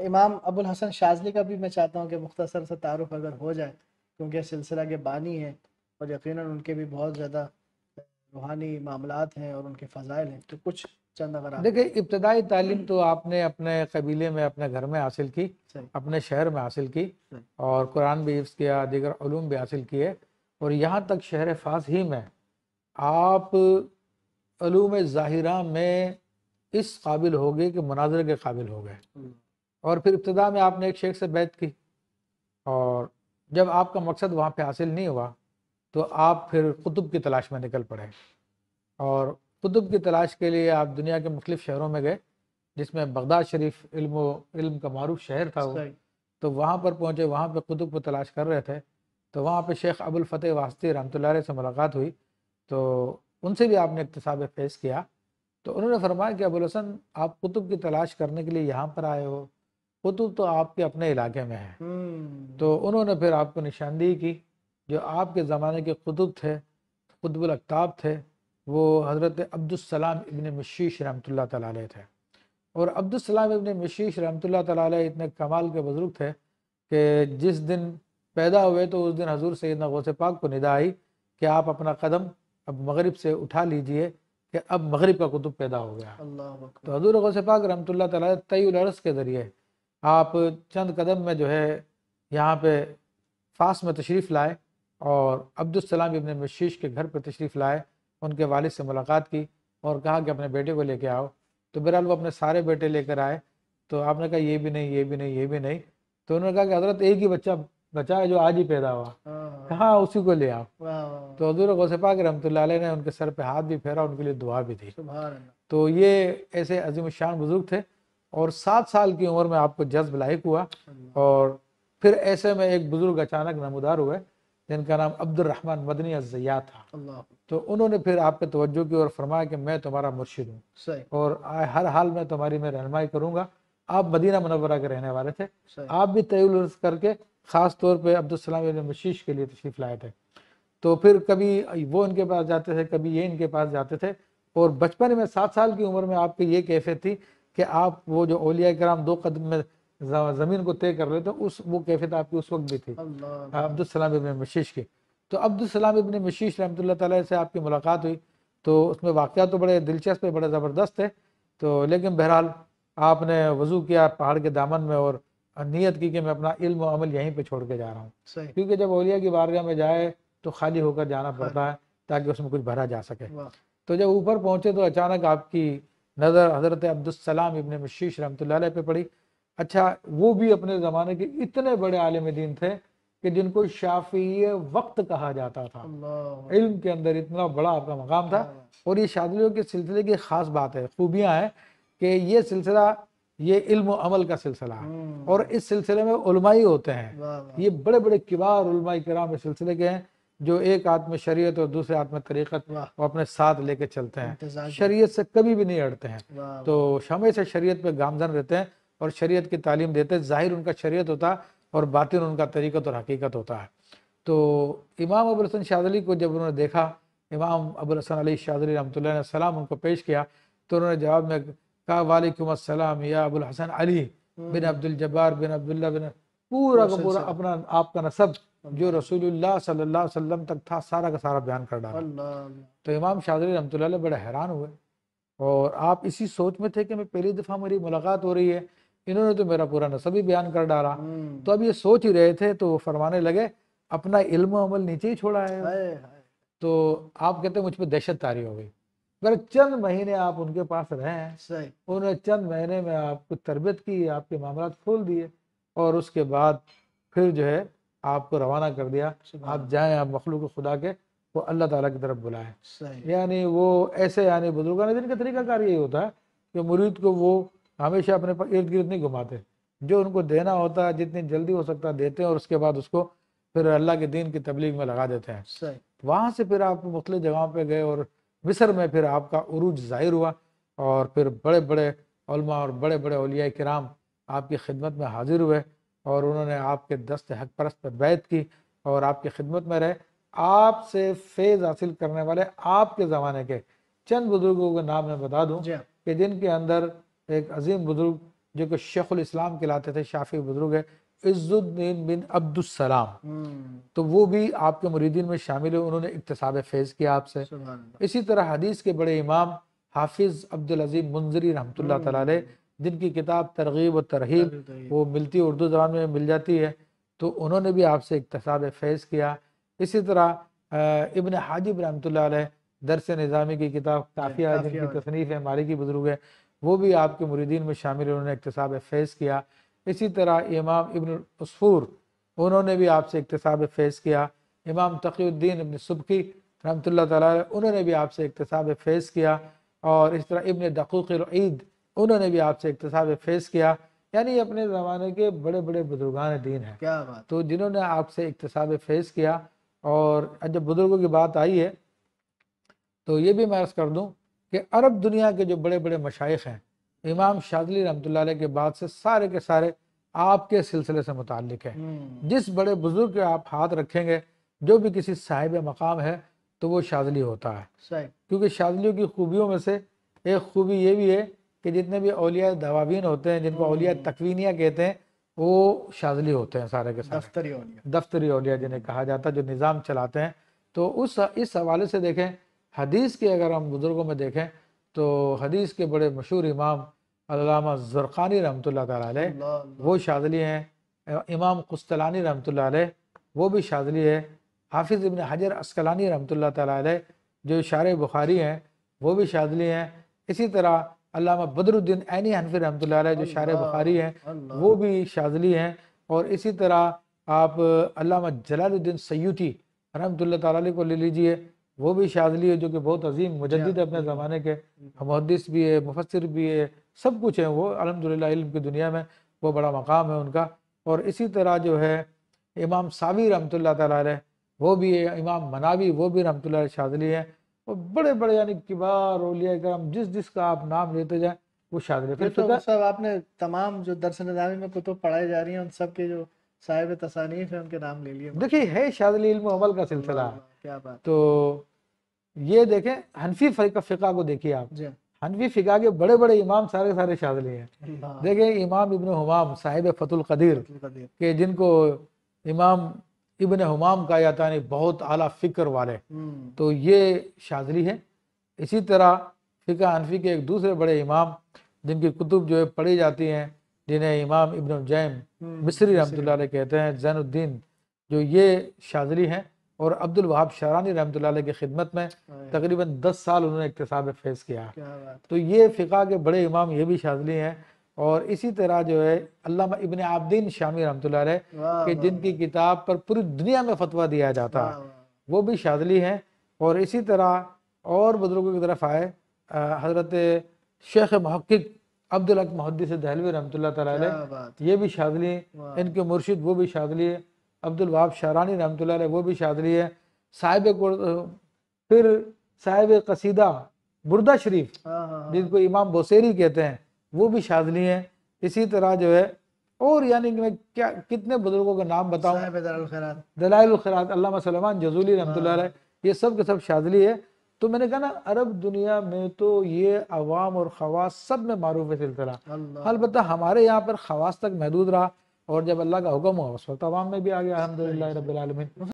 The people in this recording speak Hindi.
इमाम अबुल हसन शाजली का भी मैं चाहता हूँ कि मुख्तसर सा तारफ़ अगर हो जाए क्योंकि सिलसिला के बानी हैं और यकीन उनके भी बहुत ज़्यादा रूहानी मामला हैं और उनके फ़जाइल हैं तो कुछ चंद अगर देखिए इब्तदाई तालीम तो आपने अपने कबीले में अपने घर में हासिल की अपने शहर में हासिल की और कुरान भी हिफ्स किया दीगर भी हासिल किए और यहाँ तक शहर फास ही में आप ज़ाहिरा में इस काबिल हो गए कि मुनाजरे के काबिल हो गए हम्म। और फिर इब्तदा में आपने एक शेख से बैत की और जब आपका मकसद वहाँ पे हासिल नहीं हुआ तो आप फिर कुतुब की तलाश में निकल पड़े और कुतुब की तलाश के लिए आप दुनिया के मुख्तु शहरों में गए जिसमें बगदाद शरीफ इल्म इल्म का मरूफ शहर था वो तो वहाँ पर पहुँचे वहाँ पर कुतुब को तलाश कर रहे थे तो वहाँ पर शेख अबुल फ़तेह वास्ती रहमत से मुलाकात हुई तो उनसे भी आपने इकतसाब फेस किया तो उन्होंने फरमाया कि अबुल हसन आप कुतुब की तलाश करने के लिए यहाँ पर आए हो कुतुब तो, आपके अपने इलाके में है हम्म। तो उन्होंने फिर आपको निशानदेही की जो आपके ज़माने के कुतुब थे कुतबुल अखताब थे वो हज़रत अब्दुलसलाम इबन मशीश रमत तै थे और अब्दुलसलाम इबन मशीश रमत तै इतने कमाल के बुज़ुर्ग थे कि जिस दिन पैदा हुए तो उस दिन हजूर सैदना गौस पाक को निदा आई कि आप अपना कदम अब मगरब से उठा लीजिए कि अब मगरब का कुतुब पैदा हो गया तो हजूर गौसे पाक रमत तयर्स के ज़रिए आप चंद कदम में जो है यहाँ पे फास में तशरीफ़ लाए और अब्दुलसलाम इबन मशीश के घर पर तशरीफ़ लाए उनके वालिद से मुलाकात की और कहा कि अपने बेटे को लेके आओ तो बहरहाल वो अपने सारे बेटे लेकर आए तो आपने कहा ये भी नहीं ये भी नहीं ये भी नहीं तो उन्होंने कहा कि हजरत एक ही बच्चा बचा है जो आज ही पैदा हुआ हाँ, हाँ। उसी को ले आओ तो हजूर गौसपा के रमत ने उनके सर पर हाथ भी फेरा उनके लिए दुआ भी दी तो ये ऐसे अजीम शान बुजुर्ग थे और सात साल की उम्र में आपको जज्ब लायक हुआ और फिर ऐसे में एक बुजुर्ग अचानक नमदार हुए जिनका नाम रहमान मदनी अजया था तो उन्होंने फिर आप पे तवज्जो की और फरमाया कि मैं तुम्हारा मुर्शिद हूँ और हर हाल में तुम्हारी मैं रहनमाई करूंगा आप मदीना मनवरा के रहने वाले थे आप भी तय करके ख़ास तौर पर अब्दुलसलाम मशीश के लिए तशरीफ़ लाए थे तो फिर कभी वो इनके पास जाते थे कभी ये इनके पास जाते थे और बचपन में सात साल की उम्र में आपकी ये कैफियत थी कि आप वो जो ओलिया कराम दो कदम में ज़मीन को तय कर लेते थे उस वो कैफियत आपकी उस वक्त भी थी हाँ, अब्दुलसलाम इबन मशीश की तो अब्दुलसलाम इबन मशीश रहमत ला से आपकी मुलाकात हुई तो उसमें वाक़ तो बड़े दिलचस्प है बड़े ज़बरदस्त है तो लेकिन बहरहाल आपने वज़ू किया पहाड़ के दामन में और नीयत की कि मैं अपना इल्म और अमल यहीं पे छोड़ के जा रहा हूँ क्योंकि जब ओलिया की बारगाह में जाए तो खाली होकर जाना पड़ता हाँ। है ताकि उसमें कुछ भरा जा सके तो जब ऊपर पहुंचे तो अचानक आपकी नज़र हज़रत अब्दुलसलाम इबन मशीश रमत पे पढ़ी अच्छा वो भी अपने ज़माने के इतने बड़े आलम दीन थे कि जिनको शाफी वक्त कहा जाता था इल्म के अंदर इतना बड़ा आपका मकाम था हाँ। और ये शादियों के सिलसिले की ख़ास बात है खूबियाँ हैं कि ये सिलसिला ये इल्म अमल का सिलसिला है हम्म। और इस सिलसिले में उलमाई होते हैं ये बड़े बड़े किबार उलमाई कराम इस सिलसिले के हैं जो एक हाथ में शरीयत और दूसरे हाथ में तरीक़त वो अपने साथ लेके चलते हैं शरीयत से कभी भी नहीं अड़ते हैं तो शमे से शरीयत पे गामजन रहते हैं और शरीयत की तालीम देते हैं ज़ाहिर उनका शरीयत होता है और बातिन उनका तरीक़त और हकीकत होता है तो इमाम अबुल हसन शाहली को जब उन्होंने देखा इमाम अबुल हसन अली शाहली रमत ने सलाम उनको पेश किया तो उन्होंने जवाब में कहा वालेकुम असलम या अबुल हसन अली हम्म। बिन अब्दुल जब्बार बिन अब्दुल्ला बिन पूरा का पूरा अपना आपका नसब जो रसूलुल्लाह सल्लल्लाहु अलैहि वसल्लम तक था सारा का सारा बयान कर डाला तो इमाम शादरी रमत बड़े हैरान हुए और आप इसी सोच में थे कि मैं पहली दफ़ा मेरी मुलाकात हो रही है इन्होंने तो मेरा पूरा नसब ही बयान कर डाला हम्म। तो अब ये सोच ही रहे थे तो फरमाने लगे अपना इल्म अमल नीचे ही छोड़ा है, तो आप कहते मुझ पर दहशत तारी हो गई अगर चंद महीने आप उनके पास रहे उन्होंने चंद महीने में आपको तरबियत की आपके मामला खोल दिए और उसके बाद फिर जो है आपको रवाना कर दिया आप जाएं आप मखलूक खुदा के वो अल्लाह ताला की तरफ बुलाएं यानी वो ऐसे यानी बुजुर्गान दिन का तरीकाकार यही होता है कि मुरीद को वो हमेशा अपने इर्द गिर्द नहीं घुमाते जो उनको देना होता है जितनी जल्दी हो सकता है देते हैं और उसके बाद उसको फिर अल्लाह के दीन की तबलीग में लगा देते हैं वहाँ से फिर आप मुख्तु जगहों पर गए और मिसर में फिर आपका उरूज ज़ाहिर हुआ और फिर बड़े बड़े और बड़े बड़े अलिया कराम आपकी खिदमत में हाजिर हुए और उन्होंने आपके दस्त हक परस्त बैत की और आपकी खिदमत में रहे आपसे फेज हासिल करने वाले आपके ज़माने के चंद बुजुर्गों के नाम मैं बता दूँ हाँ। कि जिनके अंदर एक अजीम बुजुर्ग जो कि शेखुल इस्लाम कहलाते थे शाफी बुजुर्ग है इज़्ज़ुद्दीन बिन अब्दुलसलाम हम्म। तो वो भी आपके मुरीदीन में शामिल है उन्होंने इकतसाब फेज किया आपसे इसी तरह हदीस के बड़े इमाम हाफिज़ अब्दुल अजीम मुंजरी रहमत जिनकी किताब तरगीब और तरहीब वो मिलती है उर्दू ज़बान में मिल जाती है तो उन्होंने भी आपसे इकतसाब फैज़ किया इसी तरह इबन हाजिब रमत दरस निज़ामी की किताब काफ़िया जिनकी तसनीफ़ है मालिकी बुज़ुर्ग है वो भी आपके मुरीदीन में शामिल उन्होंने इकतसाब फैज़ किया इसी तरह इमाम इबन उसफूर उन्होंने भी आपसे इकतसाब फैज़ किया इमाम तकीुद्दीन इबन सुबकी रहमत उन्होंने भी आपसे इकतसाब फैज़ किया और इस तरह इबन दकूक़ उन्होंने भी आपसे इकतसाब फेस किया यानी अपने ज़माने के बड़े बड़े बुजुर्गान दीन हैं क्या बात तो जिन्होंने आपसे इकतसाब फेस किया और जब बुज़ुर्गों की बात आई है तो ये भी मैं कर दूँ कि अरब दुनिया के जो बड़े बड़े मशाइ हैं इमाम शादली रहमत के बाद से सारे के सारे आपके सिलसिले से मुतक है हम्म। जिस बड़े बुजुर्ग के आप हाथ रखेंगे जो भी किसी साहिब मकाम है तो वो शादली होता है क्योंकि शादलियों की खूबियों में से एक खूबी ये भी है कि जितने भी अलिया दवाबीन होते हैं जिनको अलिया हम्म। तकवीनिया कहते हैं वो शाजली होते हैं सारे के सारे दफ्तरी अलिया दफ्तरी अलिया जिन्हें कहा जाता है जो निज़ाम चलाते हैं तो उस इस हवाले से देखें हदीस के अगर हम बुज़ुर्गों में देखें तो हदीस के बड़े मशहूर इमाम अलामा ज़रख़ानी रमत ला वो शाजली हैं इमाम कुस्तलानी रहमत ला वो भी शाजली है हाफिज़ इबन हजर असकलानी रमत ला जो शार बुखारी हैं वो भी शाजली हैं इसी तरह अलामा बदरुद्दीन ऐनी हनफी रहमत जो शार बुखारी हैं वो भी शाजली हैं और इसी तरह आप अलामा जलालुद्दीन सयूती रहमत ताली को ले लीजिए वो भी शाजली है जो कि बहुत अजीम मुजद है अपने ज़माने के मुहदस भी है मुफसर भी है सब कुछ है वो अलहमदिल्ला की दुनिया में वो बड़ा मकाम है उनका और इसी तरह जो है इमाम सावी रहमत ताली वो भी है इमाम मनावी वो भी रहमत शाजली है और बड़े बड़े यानी किबार ओलिया कराम जिस जिसका आप नाम लेते जाए वो शागिर फिर तो सब आपने तमाम जो दर्शन नज़ामी में कुतुब पढ़ाई जा रही है उन सब के जो साहिब तसानीफ है उनके नाम ले लिए देखिए है शादिल इल्म अमल का सिलसिला क्या बात तो ये देखें हनफी फरीका फ़िका को देखिए आप हनफी फ़िका के बड़े बड़े इमाम सारे सारे शादली हैं देखें इमाम इब्न हुमाम साहिब फतुल कदीर के जिनको इमाम इबन हमाम का है बहुत आला फ़िक्र वाले हम्म। तो ये शादरी है इसी तरह फ़िका अनफी के एक दूसरे बड़े इमाम जिनकी कुतुब जो है पढ़ी जाती हैं जिन्हें इमाम इबन जैम हम्म, मिस्री रहमत कहते हैं जैनुद्दीन जो ये शादरी हैं और अब्दुल वहाब शारानी रहमत की खिदमत में तकरीबन दस साल उन्होंने इकतसाब फेस किया तो ये फ़िका के बड़े इमाम ये भी शादरी हैं और इसी तरह जो है अल्लाह इबन आबदीन शामी रहमत के जिनकी किताब पर पूरी दुनिया में फतवा दिया जाता है वो भी शादली हैं और इसी तरह और बुजुर्गों की तरफ आए हज़रत शेख महक्क अब्दुल हक महदीस दहलवी रहमत ताली ये भी शादली इनके मुर्शिद वो भी शादली है अब्दुल वाब शारानी रहमत वो भी शादली है साहिब फिर साहिब कसीदा बुरदा शरीफ हाँ, हाँ, हाँ। जिनको इमाम बोसेरी कहते हैं वो भी शादनी है इसी तरह जो है और यानी कि मैं क्या कितने बुजुर्गों का नाम बताऊँ दलाइल खरात अल्लाह सलमान जजूली हाँ। रहमत ये सब के सब शादली है तो मैंने कहा ना अरब दुनिया में तो ये अवाम और खवास सब में मारूफ़ है सिलसिला अलबत् हमारे यहाँ पर खवास तक महदूद रहा और जब अल्लाह का हुक्म हुआ उस वक्त अवाम में भी आ गया अलहमदिल्ला रबालमिन